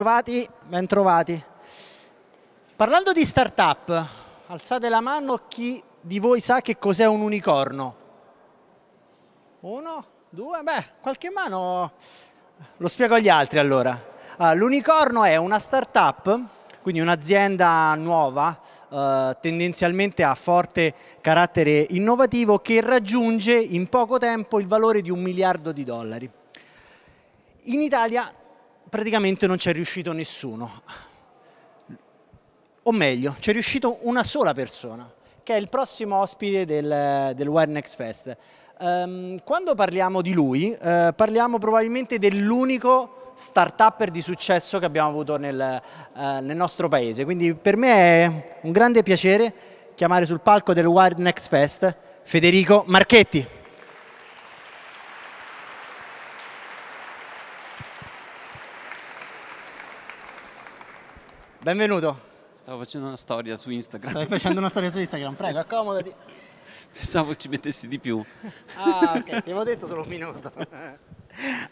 Bentrovati, bentrovati. Parlando di startup, alzate la mano chi di voi sa che cos'è un unicorno. Uno, due, beh, qualche mano. Lo spiego agli altri allora. Ah, l'unicorno è una startup, quindi un'azienda nuova, eh, tendenzialmente a forte carattere innovativo, che raggiunge in poco tempo il valore di un miliardo di dollari. In Italia praticamente non c'è riuscito nessuno. O meglio, c'è riuscito una sola persona, che è il prossimo ospite del, del Wire Next Fest. Um, quando parliamo di lui, uh, parliamo probabilmente dell'unico start-upper di successo che abbiamo avuto nel, uh, nel nostro paese. Quindi per me è un grande piacere chiamare sul palco del Wire Next Fest Federico Marchetti. Benvenuto. Stavo facendo una storia su Instagram. Stai facendo una storia su Instagram, prego, accomodati. Pensavo ci mettessi di più. Ah, ok, ti avevo detto solo un minuto.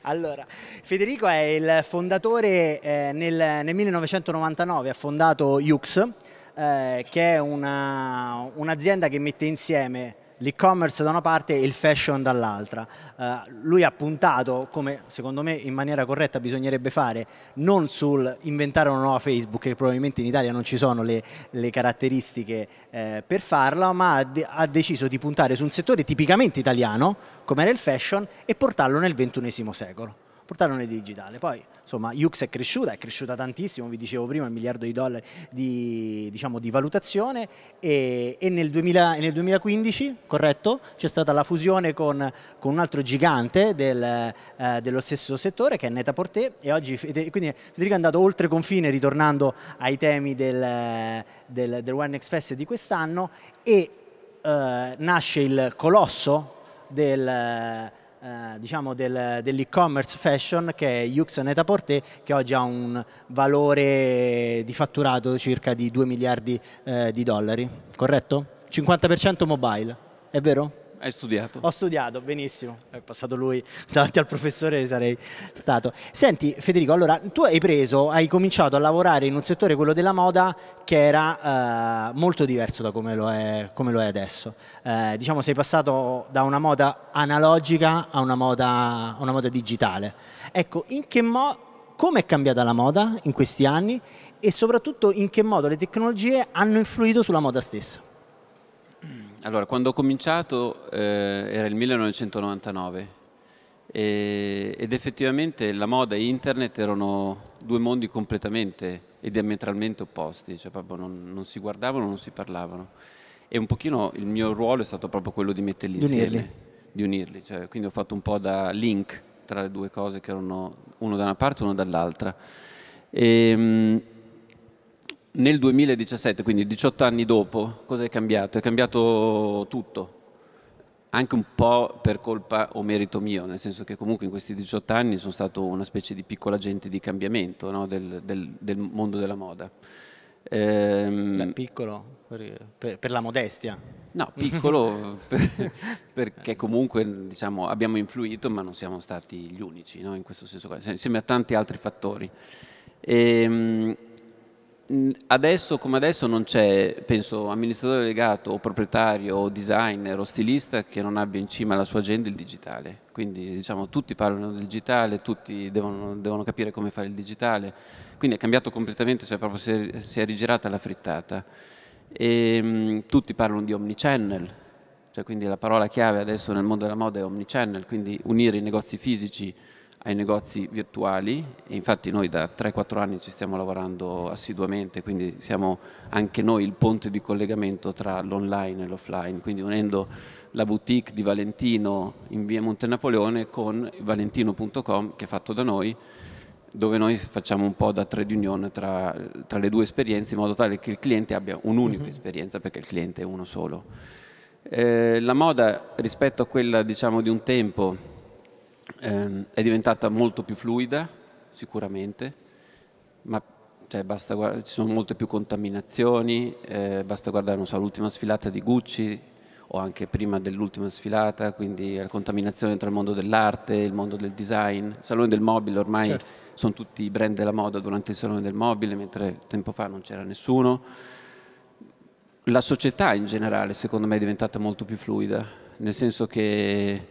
Allora, Federico è il fondatore eh, nel, nel 1999, ha fondato Yux, eh, che è una, un'azienda che mette insieme l'e-commerce da una parte e il fashion dall'altra. Eh, lui ha puntato, come secondo me in maniera corretta bisognerebbe fare, non sul inventare una nuova Facebook, che probabilmente in Italia non ci sono le, le caratteristiche eh, per farla, ma ha, de ha, deciso di puntare su un settore tipicamente italiano, come era il fashion, e portarlo nel XXI secolo portarlo nel digitale. Poi, insomma, Ux è cresciuta, è cresciuta tantissimo, vi dicevo prima, un miliardo di dollari di, diciamo, di valutazione e, e nel, 2000, nel, 2015, corretto, c'è stata la fusione con, con un altro gigante del, eh, dello stesso settore che è Neta Porté e oggi quindi Federico è andato oltre confine ritornando ai temi del, del, del One X Fest di quest'anno e eh, nasce il colosso del eh, diciamo del, dell'e-commerce fashion che è Yux Net Porté che oggi ha un valore di fatturato circa di 2 miliardi eh, di dollari, corretto? 50% mobile, è vero? Hai studiato? Ho studiato, benissimo. È passato lui davanti al professore, sarei stato. Senti, Federico, allora tu hai preso, hai cominciato a lavorare in un settore, quello della moda, che era eh, molto diverso da come lo è, come lo è adesso. Eh, diciamo, sei passato da una moda analogica a una moda, una moda digitale. Ecco, in che modo come è cambiata la moda in questi anni e soprattutto in che modo le tecnologie hanno influito sulla moda stessa. Allora, quando ho cominciato eh, era il 1999 e, ed effettivamente la moda e internet erano due mondi completamente e diametralmente opposti, cioè proprio non, non si guardavano, non si parlavano. E un pochino il mio ruolo è stato proprio quello di metterli di unirli. di unirli. Cioè, quindi ho fatto un po' da link tra le due cose che erano uno da una parte e uno dall'altra. E, ehm, nel 2017, quindi 18 anni dopo, cosa è cambiato? È cambiato tutto, anche un po' per colpa o merito mio, nel senso che comunque in questi 18 anni sono stato una specie di piccola agente di cambiamento no? del, del, del, mondo della moda. Ehm, piccolo per, per, la modestia? No, piccolo per, perché comunque diciamo, abbiamo influito ma non siamo stati gli unici no? in questo senso, qua, insieme a tanti altri fattori. Ehm, Adesso come adesso non c'è, penso, amministratore legato o proprietario o designer o stilista che non abbia in cima alla sua agenda il digitale. Quindi diciamo tutti parlano del digitale, tutti devono, devono capire come fare il digitale. Quindi è cambiato completamente, cioè proprio si è, si è rigirata la frittata. E, ehm, mh, tutti parlano di omnichannel, cioè quindi la parola chiave adesso nel mondo della moda è omnichannel, quindi unire i negozi fisici ai negozi virtuali e infatti noi da 3-4 anni ci stiamo lavorando assiduamente, quindi siamo anche noi il ponte di collegamento tra l'online e l'offline, quindi unendo la boutique di Valentino in via Monte Napoleone con valentino.com che è fatto da noi dove noi facciamo un po' da trade union tra, tra le due esperienze in modo tale che il cliente abbia un'unica mm-hmm. esperienza perché il cliente è uno solo. Eh, la moda rispetto a quella diciamo di un tempo ehm, è diventata molto più fluida, sicuramente, ma cioè, guarda, ci sono molte più contaminazioni, eh, basta guardare so, l'ultima sfilata di Gucci o anche prima dell'ultima sfilata, quindi la contaminazione tra il mondo dell'arte, il mondo del design, il salone del mobile ormai certo. sono tutti i brand della moda durante il salone del mobile, mentre tempo fa non c'era nessuno. La società in generale secondo me è diventata molto più fluida, nel senso che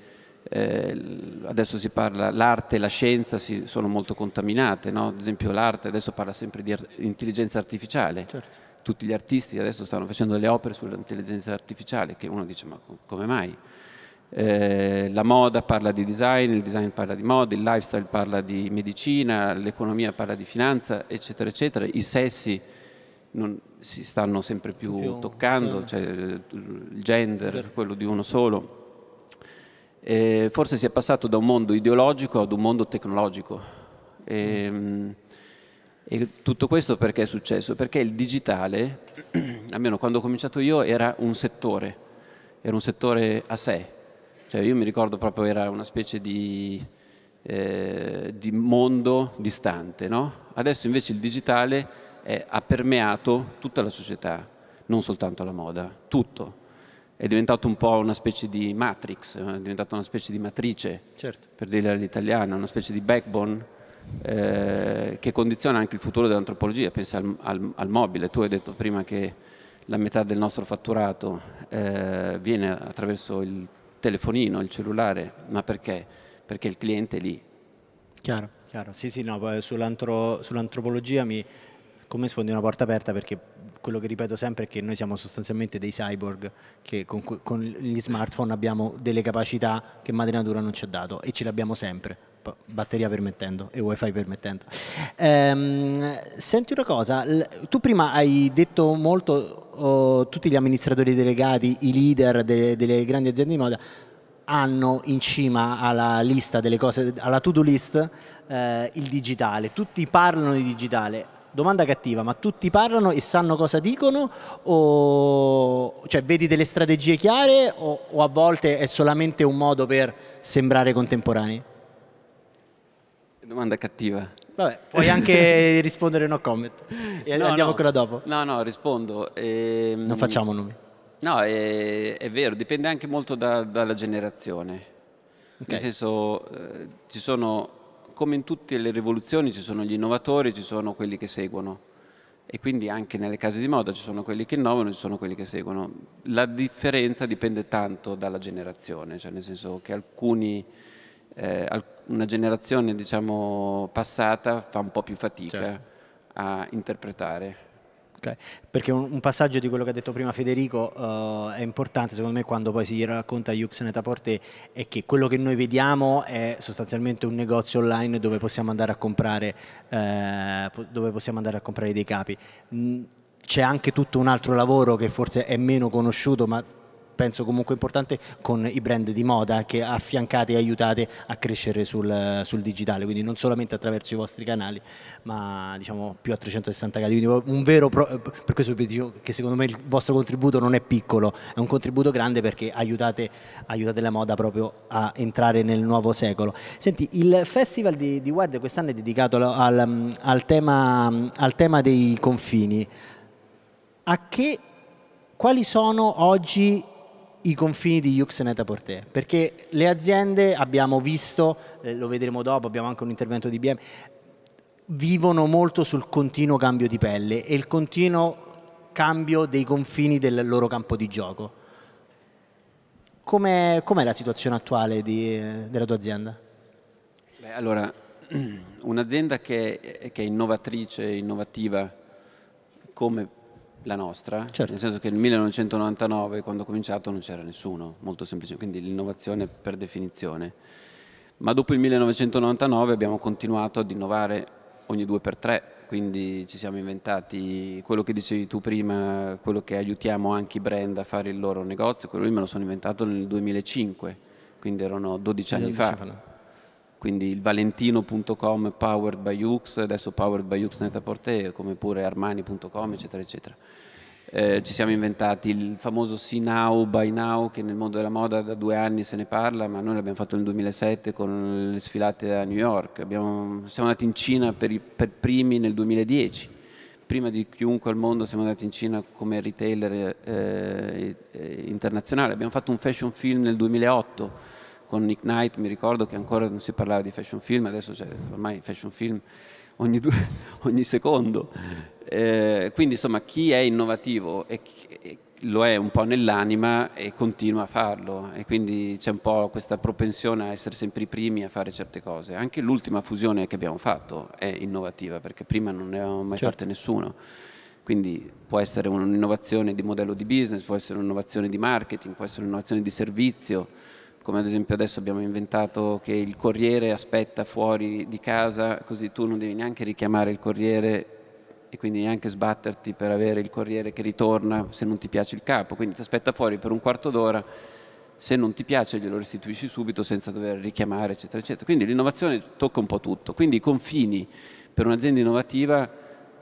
eh, adesso si parla, l'arte e la scienza si, sono molto contaminate, no? ad esempio l'arte adesso parla sempre di ar- intelligenza artificiale, certo. tutti gli artisti adesso stanno facendo le opere sull'intelligenza artificiale che uno dice ma come mai? Eh, la moda parla di design, il design parla di moda, il lifestyle parla di medicina, l'economia parla di finanza, eccetera, eccetera, i sessi non, si stanno sempre più, più toccando, cioè, il gender, quello di uno solo eh, forse si è passato da un mondo ideologico ad un mondo tecnologico. E, mm. e tutto questo perché è successo? Perché il digitale, almeno quando ho cominciato io, era un settore, era un settore a sé. Cioè io mi ricordo proprio era una specie di, eh, di mondo distante, no? Adesso invece il digitale è, ha permeato tutta la società, non soltanto la moda, tutto è diventato un po' una specie di matrix, eh, è diventata una specie di matrice, certo. per dirla all'italiana, una specie di backbone eh, che condiziona anche il futuro dell'antropologia. Pensa al, al, al, mobile, tu hai detto prima che la metà del nostro fatturato eh, viene attraverso il telefonino, il cellulare, ma perché? Perché il cliente è lì. Chiaro, chiaro. Sì, sì, no, sull'antropologia mi, come sfondi una porta aperta perché quello che ripeto sempre è che noi siamo sostanzialmente dei cyborg che con, con gli smartphone abbiamo delle capacità che madre natura non ci ha dato e ce le abbiamo sempre, batteria permettendo e wifi permettendo. Ehm, senti una cosa, tu prima hai detto molto oh, tutti gli amministratori delegati, i leader de, delle grandi aziende di moda, hanno in cima alla lista delle cose, alla to-do list, eh, il digitale. Tutti parlano di digitale domanda cattiva, ma tutti parlano e sanno cosa dicono? O cioè, vedi delle strategie chiare o, o a volte è solamente un modo per sembrare contemporanei? Domanda cattiva. Vabbè, puoi anche rispondere no comment. E no, andiamo no. ancora dopo. No, no, rispondo. Ehm... Non facciamo nomi. No, è, è, vero, dipende anche molto da, dalla generazione. Okay. Nel senso, eh, ci sono come in tutte le rivoluzioni ci sono gli innovatori, ci sono quelli che seguono e quindi anche nelle case di moda ci sono quelli che innovano, ci sono quelli che seguono. La differenza dipende tanto dalla generazione, cioè nel senso che alcuni, eh, una generazione diciamo, passata fa un po' più fatica certo. a interpretare. Okay. Perché un, un, passaggio di quello che ha detto prima Federico uh, è importante, secondo me, quando poi si racconta Yux Net Porte, è che quello che noi vediamo è sostanzialmente un negozio online dove possiamo andare a comprare, eh, dove possiamo andare a comprare dei capi. Mm, c'è anche tutto un altro lavoro che forse è meno conosciuto, ma penso comunque importante con i brand di moda che affiancate e aiutate a crescere sul, sul digitale, quindi non solamente attraverso i vostri canali, ma diciamo più a 360 gradi. Quindi un vero pro, per questo vi dico che secondo me il vostro contributo non è piccolo, è un contributo grande perché aiutate, aiutate la moda proprio a entrare nel nuovo secolo. Senti, il festival di, di Guardia quest'anno è dedicato al, al, tema, al tema dei confini. A che, quali sono oggi i confini di Yuxnet a Portè, perché le aziende abbiamo visto, eh, lo vedremo dopo, abbiamo anche un intervento di IBM, vivono molto sul continuo cambio di pelle e il continuo cambio dei confini del loro campo di gioco. Com'è, com'è la situazione attuale di, eh, della tua azienda? Beh, allora, un'azienda che, che è innovatrice, innovativa, come la nostra, certo. nel senso che nel 1999 quando ho cominciato non c'era nessuno, molto semplice, quindi l'innovazione per definizione. Ma dopo il 1999 abbiamo continuato ad innovare ogni due per tre, quindi ci siamo inventati quello che dicevi tu prima, quello che aiutiamo anche i brand a fare il loro negozio, quello lì me lo sono inventato nel 2005, quindi erano 12 anni fa. fa quindi il valentino.com powered by Ux, adesso powered by Uxnet a portée, come pure armani.com eccetera eccetera. Eh, ci siamo inventati il famoso See Now, Buy Now, che nel mondo della moda da due anni se ne parla, ma noi l'abbiamo fatto nel 2007 con le sfilate a New York. Abbiamo, siamo andati in Cina per, i, per primi nel 2010. Prima di chiunque al mondo siamo andati in Cina come retailer eh, eh internazionale. Abbiamo fatto un fashion film nel 2008 con Nick Knight mi ricordo che ancora non si parlava di fashion film, adesso c'è ormai fashion film ogni, due, ogni secondo. Eh, quindi insomma chi è innovativo e, e lo è un po' nell'anima e continua a farlo e quindi c'è un po' questa propensione a essere sempre i primi a fare certe cose. Anche l'ultima fusione che abbiamo fatto è innovativa perché prima non ne avevamo mai certo. fatte nessuno. Quindi può essere un'innovazione di modello di business, può essere un'innovazione di marketing, può essere un'innovazione di servizio come ad esempio adesso abbiamo inventato che il corriere aspetta fuori di casa, così tu non devi neanche richiamare il corriere e quindi neanche sbatterti per avere il corriere che ritorna se non ti piace il capo, quindi ti aspetta fuori per un quarto d'ora, se non ti piace glielo restituisci subito senza dover richiamare, eccetera, eccetera. Quindi l'innovazione tocca un po' tutto, quindi i confini per un'azienda innovativa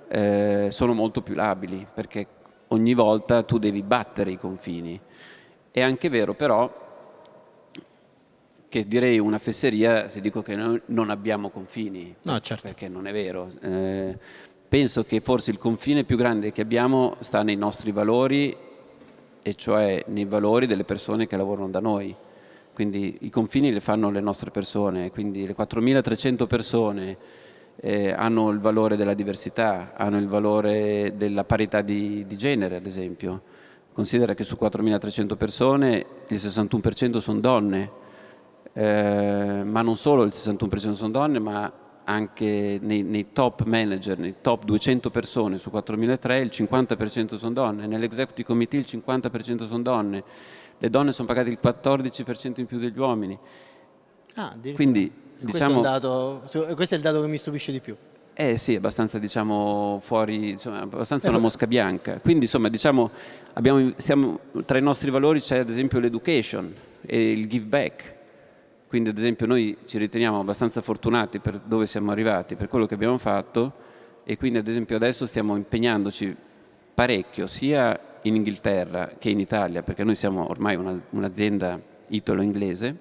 eh, sono molto più labili perché ogni volta tu devi battere i confini. È anche vero però che direi una fesseria se dico che noi non abbiamo confini, no, certo. perché non è vero. Eh, penso che forse il confine più grande che abbiamo sta nei nostri valori, e cioè nei valori delle persone che lavorano da noi. Quindi i confini li fanno le nostre persone, quindi le 4.300 persone eh, hanno il valore della diversità, hanno il valore della parità di, di genere, ad esempio. Considera che su 4.300 persone il 61% sono donne, eh, ma non solo il 61% sono donne, ma anche nei, nei, top manager, nei top 200 persone su 4.003 il 50% sono donne, nell'executive committee il 50% sono donne, le donne sono pagate il 14% in più degli uomini. Ah, Quindi, diciamo, questo, è diciamo dato, questo è il dato che mi stupisce di più. Eh sì, abbastanza diciamo fuori, insomma, abbastanza eh, una mosca bianca. Quindi insomma diciamo, abbiamo, siamo, tra i nostri valori c'è ad esempio l'education e il give back quindi ad esempio noi ci riteniamo abbastanza fortunati per dove siamo arrivati, per quello che abbiamo fatto e quindi ad esempio adesso stiamo impegnandoci parecchio sia in Inghilterra che in Italia, perché noi siamo ormai una, un'azienda italo-inglese,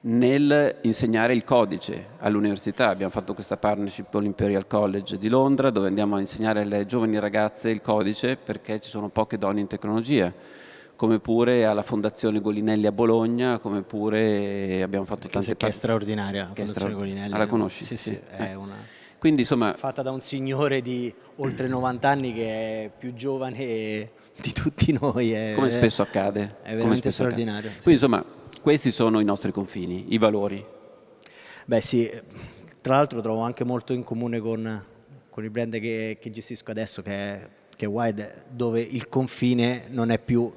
nel insegnare il codice all'università. Abbiamo fatto questa partnership con l'Imperial College di Londra dove andiamo a insegnare alle giovani ragazze il codice perché ci sono poche donne in tecnologia come pure alla Fondazione Golinelli a Bologna, come pure abbiamo fatto Perché tante... Che è straordinaria la Fondazione stra... Golinelli. Ah, la eh. conosci? Sì, sì, è eh. una... Quindi, insomma... Fatta da un signore di oltre 90 anni che è più giovane di tutti noi. È... come spesso accade. È veramente straordinario. Sì. Quindi insomma, questi sono i nostri confini, i valori. Beh sì, tra l'altro trovo anche molto in comune con, con il brand che, che, gestisco adesso, che è, che è Wide, dove il confine non è più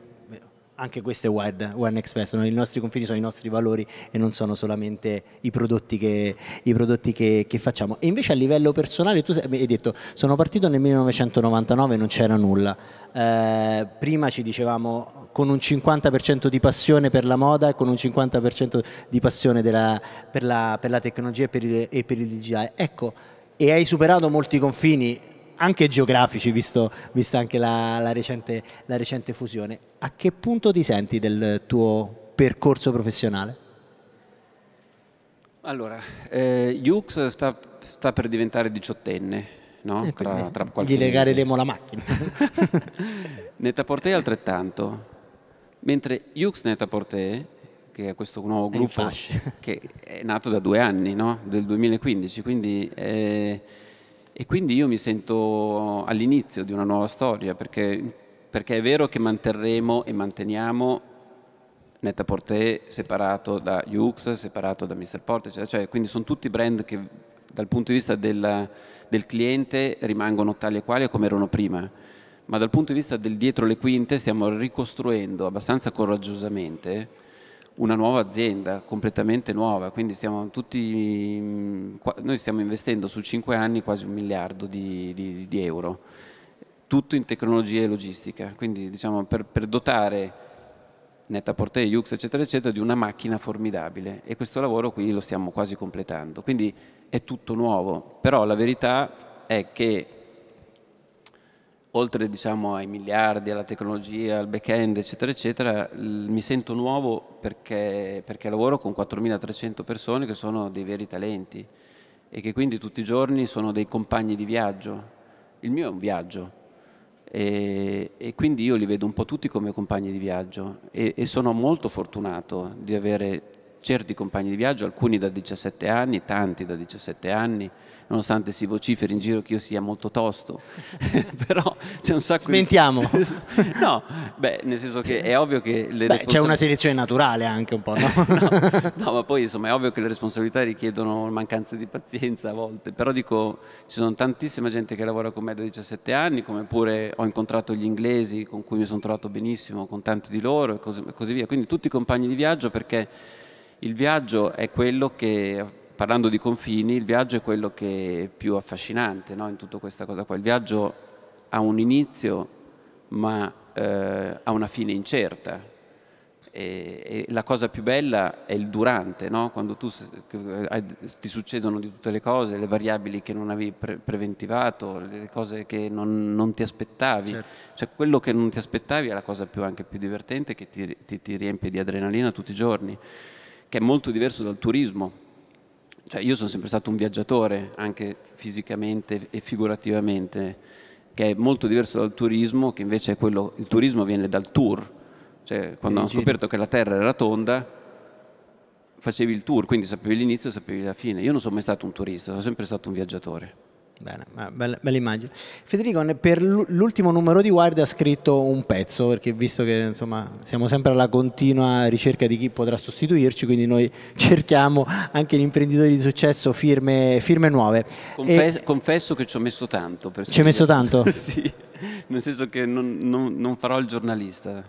anche questo è Wired, Wired Next Fest, sono i nostri confini sono i nostri valori e non sono solamente i prodotti che, i prodotti che, che facciamo. E invece a livello personale, tu sei, hai detto, sono partito nel 1999 e non c'era nulla. Eh, prima ci dicevamo con un 50% di passione per la moda e con un 50% di passione della, per, la, per, la, tecnologia e per il, e per il digitale. Ecco, e hai superato molti confini, anche geografici, visto, vista anche la, la, recente, la recente fusione. A che punto ti senti del tuo percorso professionale? Allora, eh, Yux sta, sta, per diventare diciottenne, no? Eh, tra, tra qualche Gli legaremo la macchina. Netta Porte altrettanto. Mentre Jux Netta Porte, che è questo nuovo gruppo, è che è nato da due anni, no? Del 2015, quindi... Eh, e quindi io mi sento all'inizio di una nuova storia, perché, perché è vero che manterremo e manteniamo Netta Porté separato da Hughes, separato da Mr. Porte, cioè, quindi sono tutti brand che dal punto di vista del, del cliente rimangono tali e quali come erano prima, ma dal punto di vista del dietro le quinte stiamo ricostruendo abbastanza coraggiosamente una nuova azienda completamente nuova, quindi stiamo tutti, noi stiamo investendo su 5 anni quasi un miliardo di, di, di euro, tutto in tecnologia e logistica, quindi diciamo per, per dotare Netaporte, Ux eccetera eccetera di una macchina formidabile e questo lavoro qui lo stiamo quasi completando, quindi è tutto nuovo, però la verità è che oltre diciamo, ai miliardi, alla tecnologia, al back-end, eccetera, eccetera, mi sento nuovo perché, perché lavoro con 4.300 persone che sono dei veri talenti e che quindi tutti i giorni sono dei compagni di viaggio. Il mio è un viaggio, e, e, quindi io li vedo un po' tutti come compagni di viaggio e, e sono molto fortunato di avere certi compagni di viaggio, alcuni da 17 anni, tanti da 17 anni, nonostante si vociferi in giro che io sia molto tosto, però c'è un sacco Smentiamo. di... Smentiamo! no, beh, nel senso che è ovvio che le beh, C'è una selezione naturale anche un po', no? no? no? ma poi insomma è ovvio che le responsabilità richiedono mancanza di pazienza a volte, però dico, ci sono tantissima gente che lavora con me da 17 anni, come pure ho incontrato gli inglesi con cui mi sono trovato benissimo, con tanti di loro e così, e così via, quindi tutti i compagni di viaggio perché il viaggio è quello che, parlando di confini, il viaggio è quello che è più affascinante no? in tutta questa cosa qua. Il viaggio ha un inizio ma eh, ha una fine incerta. E, e, la cosa più bella è il durante, no? quando tu, ti succedono di tutte le cose, le variabili che non avevi pre- preventivato, le cose che non, non ti aspettavi. Certo. Cioè, quello che non ti aspettavi è la cosa più, anche più divertente che ti, ti, ti riempie di adrenalina tutti i giorni che è molto diverso dal turismo. Cioè, io sono sempre stato un viaggiatore, anche fisicamente e figurativamente, che è molto diverso dal turismo, che invece è quello, il turismo viene dal tour. Cioè, quando hanno scoperto che la Terra era tonda, facevi il tour, quindi sapevi l'inizio e sapevi la fine. Io non sono mai stato un turista, sono sempre stato un viaggiatore. Bene, bella, bella, immagine. Federico, per l'ultimo numero di Wired ha scritto un pezzo, perché visto che insomma, siamo sempre alla continua ricerca di chi potrà sostituirci, quindi noi cerchiamo anche gli imprenditori di successo firme, firme nuove. Confes e... Confesso che ci ho messo tanto. Ci hai messo tanto? sì, nel senso che non, non, non farò il giornalista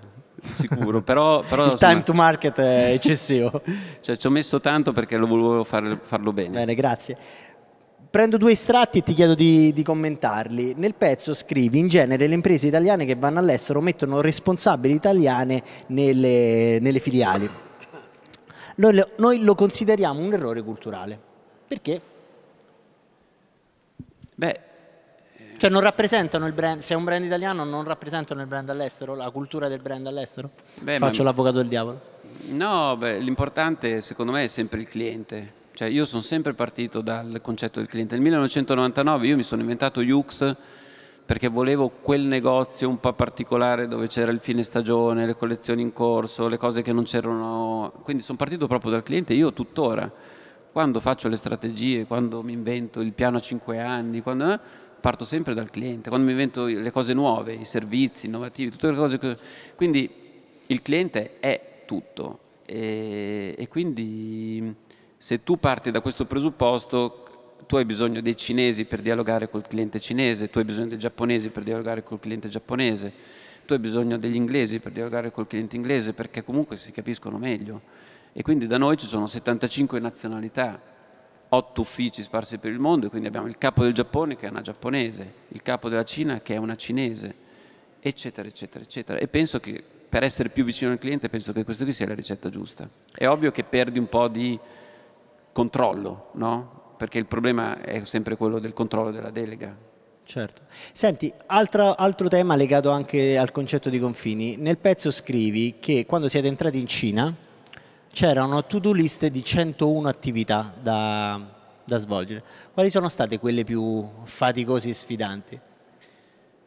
sicuro. Però, però, il insomma, time to market è eccessivo. cioè, ci ho messo tanto perché lo volevo far, farlo bene. Bene, grazie. Prendo due estratti e ti chiedo di, di, commentarli. Nel pezzo scrivi, in genere le imprese italiane che vanno all'estero mettono responsabili italiane nelle, nelle filiali. Noi lo, noi lo consideriamo un errore culturale. Perché? Beh, cioè non rappresentano il brand, se è un brand italiano non rappresentano il brand all'estero, la cultura del brand all'estero? Beh, Faccio ma... l'avvocato del diavolo. No, beh, l'importante secondo me è sempre il cliente. Cioè io sono sempre partito dal concetto del cliente. Nel 1999 io mi sono inventato Yux perché volevo quel negozio un po' particolare dove c'era il fine stagione, le collezioni in corso, le cose che non c'erano. Quindi sono partito proprio dal cliente io tuttora. Quando faccio le strategie, quando mi invento il piano a 5 anni, quando, eh, parto sempre dal cliente. Quando mi invento le cose nuove, i servizi innovativi, tutte le cose che... Quindi il cliente è tutto e, e quindi se tu parti da questo presupposto, tu hai bisogno dei cinesi per dialogare col cliente cinese, tu hai bisogno dei giapponesi per dialogare col cliente giapponese, tu hai bisogno degli inglesi per dialogare col cliente inglese, perché comunque si capiscono meglio. E quindi da noi ci sono 75 nazionalità, 8 uffici sparsi per il mondo, e quindi abbiamo il capo del Giappone che è una giapponese, il capo della Cina che è una cinese, eccetera, eccetera, eccetera. E penso che per essere più vicino al cliente, penso che questa qui sia la ricetta giusta. È ovvio che perdi un po' di controllo, no? perché il problema è sempre quello del controllo della delega. Certo. Senti, altra, altro tema legato anche al concetto di confini. Nel pezzo scrivi che quando siete entrati in Cina c'erano to-do list di 101 attività da, da svolgere. Quali sono state quelle più faticose e sfidanti?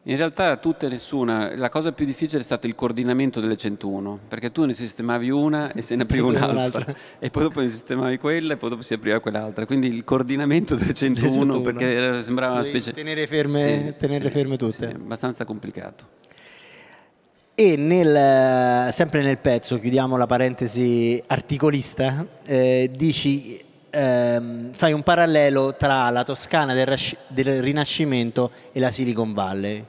In realtà tutte nessuna, la cosa più difficile è stato il coordinamento delle 101, perché tu ne sistemavi una e se ne apriva un'altra, e poi dopo ne sistemavi quella e poi dopo si apriva quell'altra, quindi il coordinamento delle 101, 101. perché era, sembrava Dovevi una specie... Tenere ferme, sì, tenere sì, ferme tutte. Sì, abbastanza complicato. E nel, sempre nel pezzo, chiudiamo la parentesi articolista, eh, dici Ehm, fai un parallelo tra la Toscana del, del, Rinascimento e la Silicon Valley.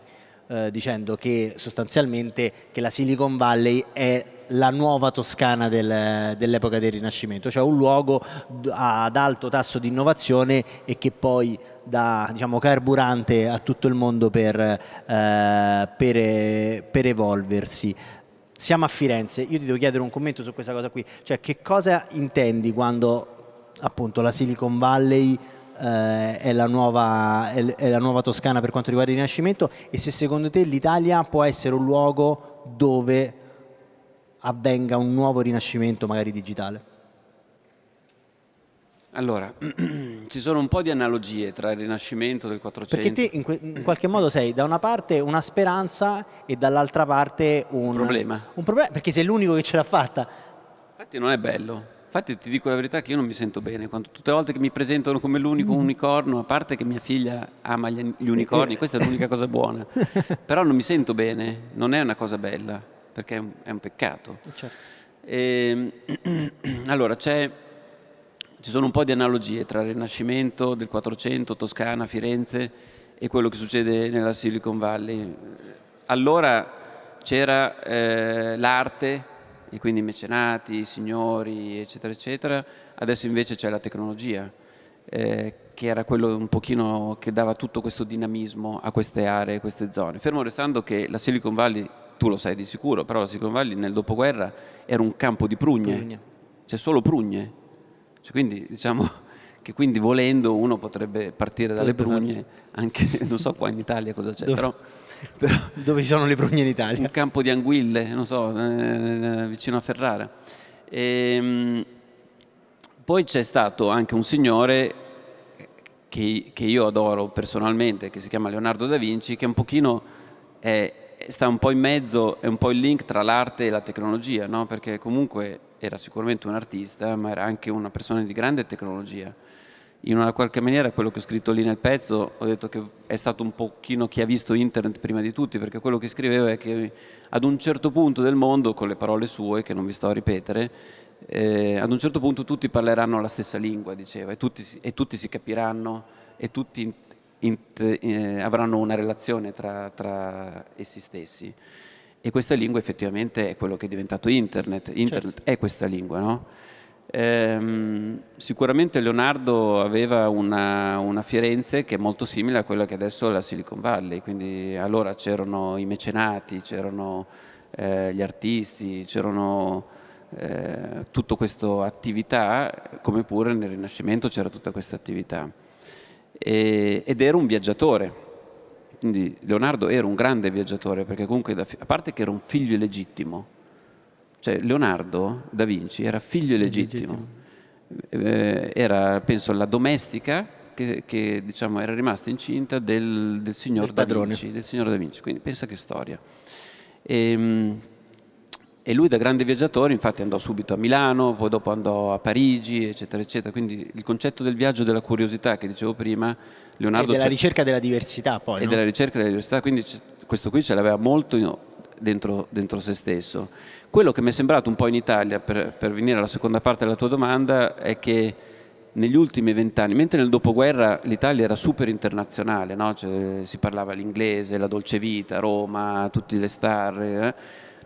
Eh, dicendo che sostanzialmente che la Silicon Valley è la nuova Toscana del, dell'epoca del Rinascimento, cioè un luogo ad alto tasso di innovazione e che poi dà diciamo, carburante a tutto il mondo per, eh, per, per evolversi siamo a Firenze, io ti devo chiedere un commento su questa cosa qui, cioè che cosa intendi quando appunto la Silicon Valley eh, è, la nuova, è, è, la nuova, Toscana per quanto riguarda il Rinascimento e se secondo te l'Italia può essere un luogo dove avvenga un nuovo Rinascimento magari digitale? Allora, ci sono un po' di analogie tra il Rinascimento del 400. Perché te in, que- in qualche modo sei da una parte una speranza e dall'altra parte un, problema. Un problema, perché sei l'unico che ce l'ha fatta. Infatti non è bello Infatti ti dico la verità che io non mi sento bene quando tutte le volte che mi presentano come l'unico mm-hmm. unicorno, a parte che mia figlia ama gli eh, unicorni, eh. questa è l'unica cosa buona, però non mi sento bene, non è una cosa bella, perché è un, è un peccato. Eh, certo. E, ehm, allora, ci sono un po' di analogie tra il Rinascimento del 400, Toscana, Firenze e quello che succede nella Silicon Valley. Allora c'era eh, l'arte e quindi mecenati, signori, eccetera, eccetera. Adesso invece c'è la tecnologia, eh, che era quello un pochino che dava tutto questo dinamismo a queste aree, a queste zone. Fermo restando che la Silicon Valley, tu lo sai di sicuro, però la Silicon Valley nel dopoguerra era un campo di prugne, Prugna. c'è cioè, solo prugne. Cioè, quindi diciamo che quindi volendo uno potrebbe partire dalle brugne, anche non so qua in Italia cosa c'è, dove, però, però, Dove ci sono le brugne in Italia? Un campo di anguille, non so, eh, eh vicino a Ferrara. E, ehm, poi c'è stato anche un signore che, che, io adoro personalmente, che si chiama Leonardo da Vinci, che un pochino è, sta un po' in mezzo, è un po' il link tra l'arte e la tecnologia, no? perché comunque era sicuramente un artista, ma era anche una persona di grande tecnologia in una qualche maniera quello che ho scritto lì nel pezzo, ho detto che è stato un pochino chi ha visto internet prima di tutti, perché quello che scrivevo è che ad un certo punto del mondo, con le parole sue, che non vi sto a ripetere, eh, ad un certo punto tutti parleranno la stessa lingua, diceva, e tutti, e tutti si capiranno e tutti in, in, eh, avranno una relazione tra, tra, essi stessi. E questa lingua effettivamente è quello che è diventato internet, internet certo. è questa lingua, no? Ehm, sicuramente Leonardo aveva una, una, Firenze che è molto simile a quella che adesso è la Silicon Valley, quindi allora c'erano i mecenati, c'erano eh, gli artisti, c'erano eh, tutta questa attività, come pure nel Rinascimento c'era tutta questa attività. E, ed era un viaggiatore, quindi Leonardo era un grande viaggiatore perché comunque, da, a parte che era un figlio illegittimo, cioè, Leonardo da Vinci era figlio illegittimo, eh, era penso la domestica che, che diciamo, era rimasta incinta del, del, signor Vinci, del, signor da Vinci, quindi pensa che storia. E, ehm, e, lui da grande viaggiatore infatti andò subito a Milano, poi dopo andò a Parigi, eccetera, eccetera. Quindi il concetto del viaggio della curiosità che dicevo prima, Leonardo... E della ricerca della diversità poi. E no? della ricerca della diversità, quindi questo qui ce l'aveva molto In- dentro, dentro, se stesso. Quello che mi è sembrato un po' in Italia, per, per venire alla seconda parte della tua domanda, è che negli ultimi vent'anni, mentre nel dopoguerra l'Italia era super internazionale, no? cioè, si parlava l'inglese, la dolce vita, Roma, tutte le star, eh?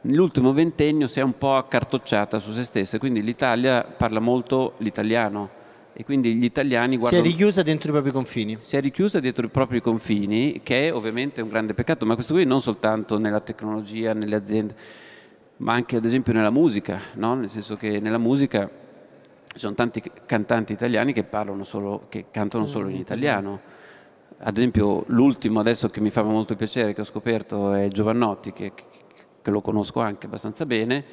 nell'ultimo ventennio si è un po' accartocciata su se stessa, quindi l'Italia parla molto l'italiano e quindi gli italiani guardano... Si è richiusa dentro i propri confini. Si è richiusa dentro i propri confini, che è ovviamente un grande peccato, ma questo qui non soltanto nella tecnologia, nelle aziende, ma anche ad esempio nella musica, no? nel senso che nella musica ci sono tanti cantanti italiani che, solo, che cantano solo in italiano. Ad esempio l'ultimo adesso che mi fa molto piacere, che ho scoperto, è Giovannotti, che, che lo conosco anche abbastanza bene,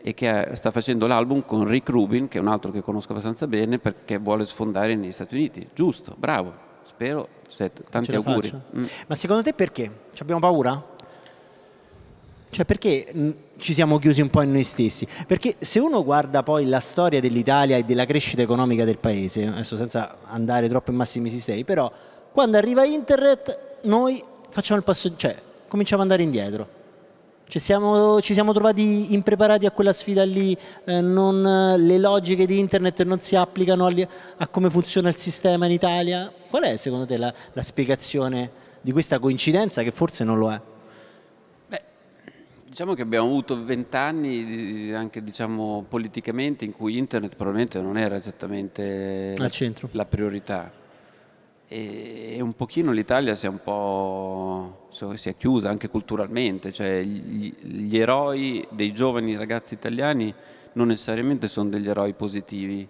e che sta facendo l'album con Rick Rubin, che è un altro che conosco abbastanza bene, perché vuole sfondare negli Stati Uniti. Giusto, bravo, spero, tanti auguri. Mm. Ma secondo te perché? Ci abbiamo paura? Cioè perché mm, ci siamo chiusi un po' in noi stessi? Perché se uno guarda poi la storia dell'Italia e della crescita economica del paese, adesso senza andare troppo in massimi sistemi, però quando arriva internet noi facciamo il passo, cioè cominciamo ad andare indietro ci siamo, ci siamo, trovati impreparati a quella sfida lì, eh, non, le logiche di internet non si applicano a, a come funziona il sistema in Italia. Qual è secondo te la, la spiegazione di questa coincidenza che forse non lo è? diciamo che abbiamo avuto vent'anni anche diciamo, politicamente in cui internet probabilmente non era esattamente la, la priorità e un pochino l'Italia si è un po' si è chiusa anche culturalmente, cioè gli, gli, eroi dei giovani ragazzi italiani non necessariamente sono degli eroi positivi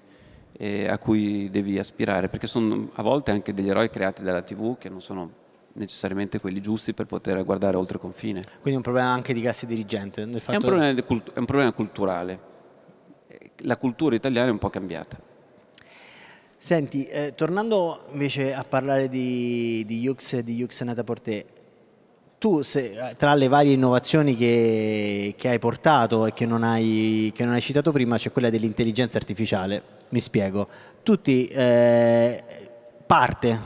eh, a cui devi aspirare, perché sono a volte anche degli eroi creati dalla TV che non sono necessariamente quelli giusti per poter guardare oltre confine. Quindi è un problema anche di classe dirigente? È un, problema, è un problema culturale. La cultura italiana è un po' cambiata Senti, eh, tornando invece a parlare di, di Yux e di UX Nata Porte, tu se, tra le varie innovazioni che, che hai portato e che non hai, che non hai citato prima c'è quella dell'intelligenza artificiale, mi spiego. Tutti eh, parte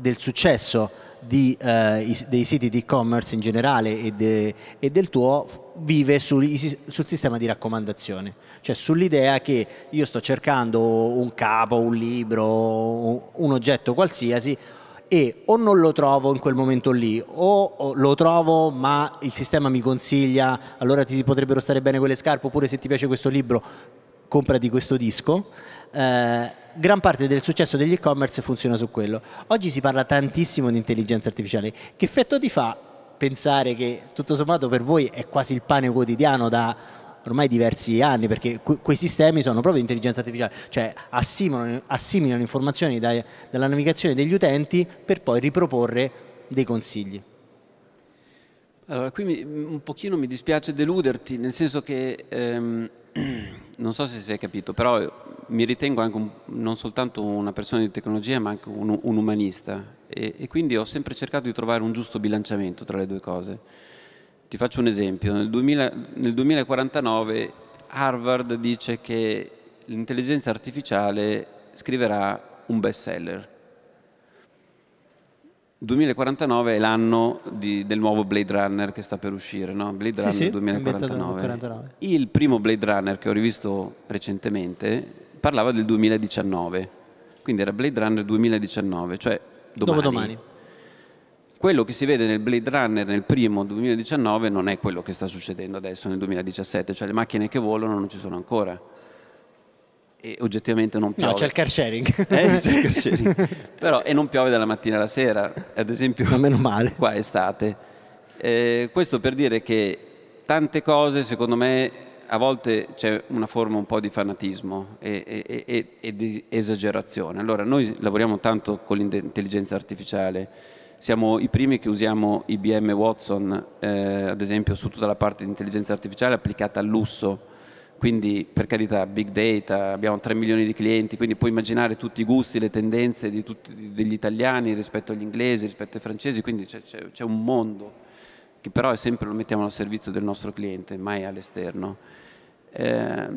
del successo di, eh, dei siti di e-commerce in generale e, de, e, del tuo vive sul, sul sistema di raccomandazione cioè sull'idea che io sto cercando un capo, un libro, un oggetto qualsiasi e o non lo trovo in quel momento lì o lo trovo ma il sistema mi consiglia allora ti potrebbero stare bene quelle scarpe oppure se ti piace questo libro comprati questo disco eh, gran parte del successo degli e-commerce funziona su quello oggi si parla tantissimo di intelligenza artificiale che effetto ti fa pensare che tutto sommato per voi è quasi il pane quotidiano da ormai diversi anni, perché que- quei sistemi sono proprio di intelligenza artificiale, cioè assimilano, assimilano informazioni dai, dalla navigazione degli utenti per poi riproporre dei consigli. Allora, qui mi, un pochino mi dispiace deluderti, nel senso che ehm, non so se si è capito, però mi ritengo anche un, non soltanto una persona di tecnologia, ma anche un, un umanista e, e quindi ho sempre cercato di trovare un giusto bilanciamento tra le due cose. Ti faccio un esempio, nel, 2000, nel 2049 Harvard dice che l'intelligenza artificiale scriverà un best seller. 2049 è l'anno di, del nuovo Blade Runner che sta per uscire, no? Blade sì, sì, 2049. 2049. Il primo Blade Runner che ho rivisto recentemente parlava del 2019, quindi era Blade Runner 2019, cioè domani. Dopo domani quello che si vede nel Blade Runner nel primo 2019 non è quello che sta succedendo adesso nel 2017, cioè le macchine che volano non ci sono ancora. E oggettivamente non piove. No, c'è il car sharing. Eh, c'è il car sharing. Però, e non piove dalla mattina alla sera, ad esempio. Ma meno male. Qua è estate. Eh, questo per dire che tante cose, secondo me, a volte c'è una forma un po' di fanatismo e, e, e, e di esagerazione. Allora, noi lavoriamo tanto con l'intelligenza artificiale siamo i primi che usiamo IBM Watson, eh, ad esempio su tutta la parte di intelligenza artificiale applicata al lusso, quindi per carità big data, abbiamo 3 milioni di clienti, quindi puoi immaginare tutti i gusti, le tendenze tutti, degli italiani rispetto agli inglesi, rispetto ai francesi, quindi c'è un mondo che però è sempre lo mettiamo al servizio del nostro cliente, mai all'esterno. Eh,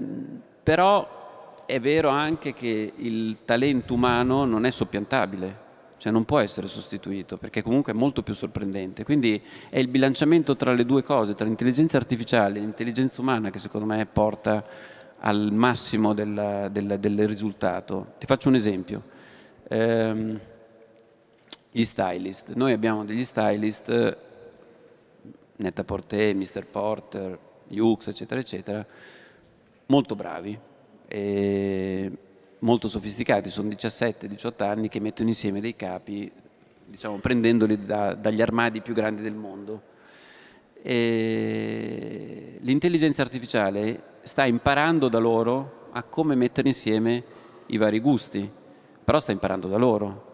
però è vero anche che il talento umano non è soppiantabile, cioè non può essere sostituito perché comunque è molto più sorprendente. Quindi è il bilanciamento tra le due cose, tra l'intelligenza artificiale e l'intelligenza umana che secondo me porta al massimo della, della, del risultato. Ti faccio un esempio. Ehm, gli stylist. Noi abbiamo degli stylist, Netta Porté, Mr. Porter, Hughes, eccetera, eccetera, molto bravi. E molto sofisticati, sono 17-18 anni che mettono insieme dei capi, diciamo, prendendoli da, dagli armadi più grandi del mondo. E l'intelligenza artificiale sta imparando da loro a come mettere insieme i vari gusti, però sta imparando da loro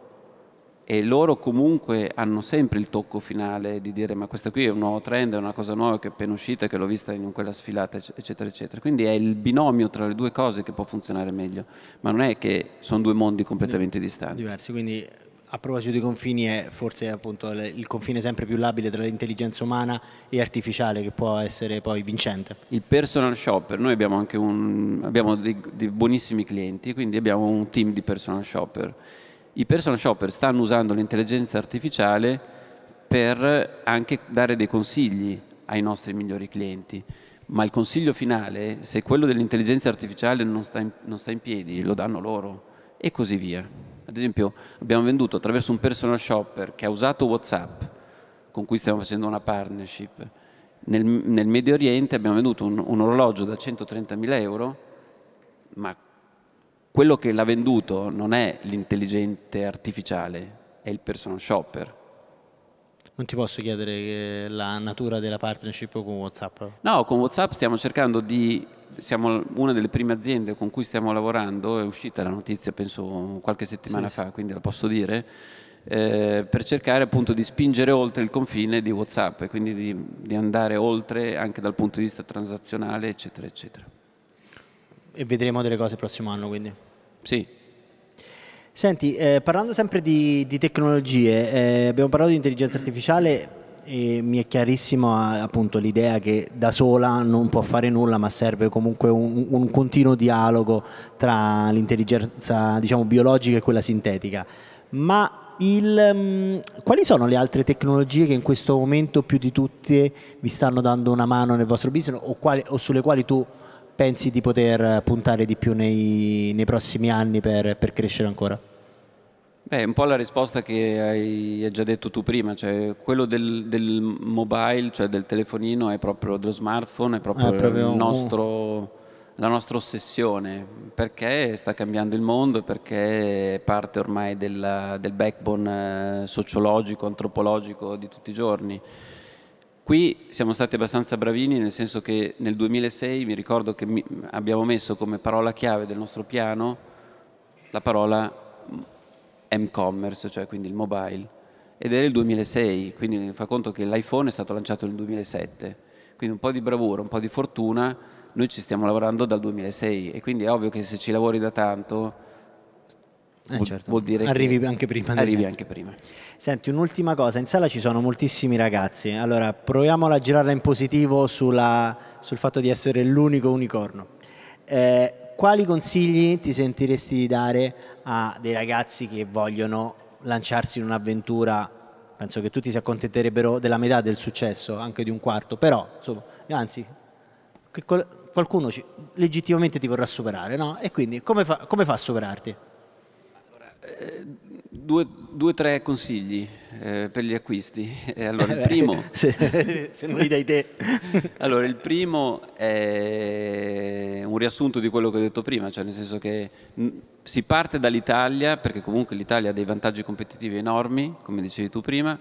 e loro comunque hanno sempre il tocco finale di dire ma questa qui è un nuovo trend, è una cosa nuova che è appena uscita, che l'ho vista in quella sfilata, eccetera, eccetera. Quindi è il binomio tra le due cose che può funzionare meglio, ma non è che sono due mondi completamente distanti. Diversi, quindi a proposito di confini è forse appunto il confine sempre più labile tra l'intelligenza umana e artificiale che può essere poi vincente. Il personal shopper, noi abbiamo anche un, abbiamo dei, dei buonissimi clienti, quindi abbiamo un team di personal shopper i personal shopper stanno usando l'intelligenza artificiale per anche dare dei consigli ai nostri migliori clienti. Ma il consiglio finale, se quello dell'intelligenza artificiale non sta, in, non sta in piedi, lo danno loro e così via. Ad esempio abbiamo venduto attraverso un personal shopper che ha usato Whatsapp, con cui stiamo facendo una partnership, nel, nel Medio Oriente abbiamo venduto un, un orologio da 130.000 euro, ma quello che l'ha venduto non è l'intelligente artificiale, è il personal shopper. Non ti posso chiedere eh, la natura della partnership con WhatsApp? No, con WhatsApp stiamo cercando di... Siamo una delle prime aziende con cui stiamo lavorando, è uscita la notizia penso qualche settimana sì, fa, sì. quindi la posso dire, eh, per cercare appunto di spingere oltre il confine di WhatsApp e quindi di, di andare oltre anche dal punto di vista transazionale, eccetera, eccetera e vedremo delle cose il prossimo anno quindi. Sì. Senti, eh, parlando sempre di, di tecnologie, eh, abbiamo parlato di intelligenza artificiale e mi è chiarissimo appunto l'idea che da sola non può fare nulla ma serve comunque un, un continuo dialogo tra l'intelligenza diciamo biologica e quella sintetica ma il, mm, quali sono le altre tecnologie che in questo momento più di tutte vi stanno dando una mano nel vostro business o, quali, o sulle quali tu pensi di poter puntare di più nei, nei prossimi anni per, per crescere ancora? Beh, un po' la risposta che hai, hai già detto tu prima, cioè quello del, del, mobile, cioè del telefonino, è proprio dello smartphone, è proprio, ah, è proprio nostro, la nostra ossessione, perché sta cambiando il mondo, perché è parte ormai della, del backbone eh, sociologico, antropologico di tutti i giorni. Qui siamo stati abbastanza bravini nel senso che nel 2006 mi ricordo che mi, abbiamo messo come parola chiave del nostro piano la parola m-commerce, cioè quindi il mobile, ed era il 2006, quindi fa conto che l'iPhone è stato lanciato nel 2007, quindi un po' di bravura, un po' di fortuna, noi ci stiamo lavorando dal 2006 e quindi è ovvio che se ci lavori da tanto eh, certo. vuol dire arrivi anche prima. Arrivi anche prima. Senti, un'ultima cosa, in sala ci sono moltissimi ragazzi, allora proviamo a girarla in positivo sulla, sul fatto di essere l'unico unicorno. Eh, quali consigli ti sentiresti di dare a dei ragazzi che vogliono lanciarsi in un'avventura? Penso che tutti si accontenterebbero della metà del successo, anche di un quarto, però, insomma, anzi, qualcuno legittimamente ti vorrà superare, no? E quindi come fa, come fa a superarti? Eh, due, o tre consigli eh, per gli acquisti. Eh, allora, il eh, primo... se, se, non li dai te. allora, il primo è un riassunto di quello che ho detto prima, cioè nel senso che mm, si parte dall'Italia, perché comunque l'Italia ha dei vantaggi competitivi enormi, come dicevi tu prima,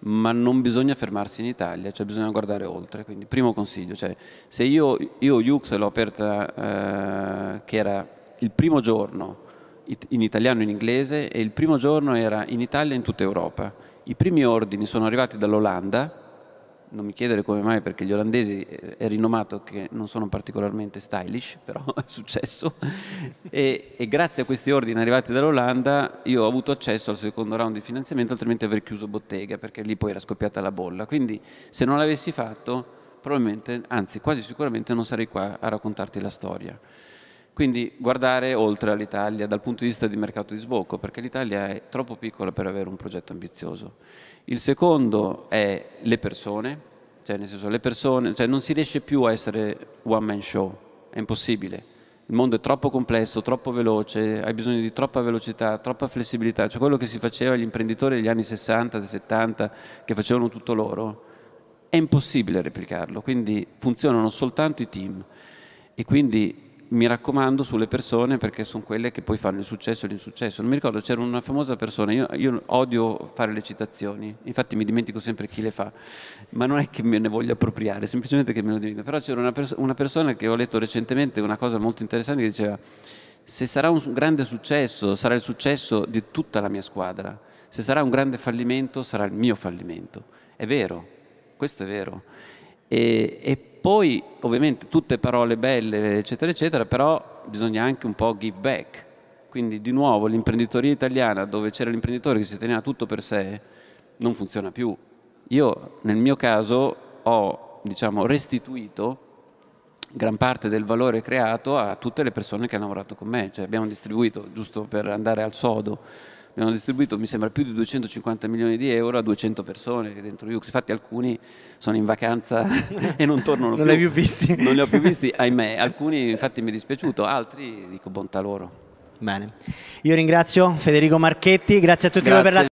ma non bisogna fermarsi in Italia, cioè bisogna guardare oltre. Quindi, primo consiglio, cioè, se io, io Ux l'ho aperta, eh, che era il primo giorno, in italiano e in inglese e il primo giorno era in Italia e in tutta Europa. I primi ordini sono arrivati dall'Olanda, non mi chiedere come mai perché gli olandesi eh, è rinomato che non sono particolarmente stylish, però è successo, e, e grazie a questi ordini arrivati dall'Olanda io ho avuto accesso al secondo round di finanziamento, altrimenti avrei chiuso bottega perché lì poi era scoppiata la bolla. Quindi se non l'avessi fatto, probabilmente, anzi quasi sicuramente non sarei qua a raccontarti la storia. Quindi guardare oltre all'Italia dal punto di vista di mercato di sbocco, perché l'Italia è troppo piccola per avere un progetto ambizioso. Il secondo è le persone, cioè nel senso le persone, cioè non si riesce più a essere one man show, è impossibile. Il mondo è troppo complesso, troppo veloce, hai bisogno di troppa velocità, troppa flessibilità. Cioè quello che si faceva agli imprenditori degli anni 60, 70, che facevano tutto loro, è impossibile replicarlo. Quindi funzionano soltanto i team. E quindi mi raccomando sulle persone perché sono quelle che poi fanno il successo e l'insuccesso. Non mi ricordo, c'era una famosa persona, io, io, odio fare le citazioni, infatti mi dimentico sempre chi le fa, ma non è che me ne voglio appropriare, semplicemente che me lo dimentico. Però c'era una, pers- una persona che ho letto recentemente una cosa molto interessante che diceva se sarà un grande successo, sarà il successo di tutta la mia squadra, se sarà un grande fallimento, sarà il mio fallimento. È vero, questo è vero. E, e poi ovviamente tutte parole belle, eccetera, eccetera, però bisogna anche un po' give back. Quindi di nuovo l'imprenditoria italiana dove c'era l'imprenditore che si teneva tutto per sé non funziona più. Io nel mio caso ho diciamo, restituito gran parte del valore creato a tutte le persone che hanno lavorato con me, cioè abbiamo distribuito, giusto per andare al sodo, abbiamo distribuito mi sembra più di 250 milioni di euro a 200 persone dentro Yux, infatti alcuni sono in vacanza e non tornano non più. Non li hai più visti? Non li ho più visti, ahimè, alcuni infatti mi è dispiaciuto, altri dico bontà loro. Bene, io ringrazio Federico Marchetti, grazie a tutti grazie. voi per la...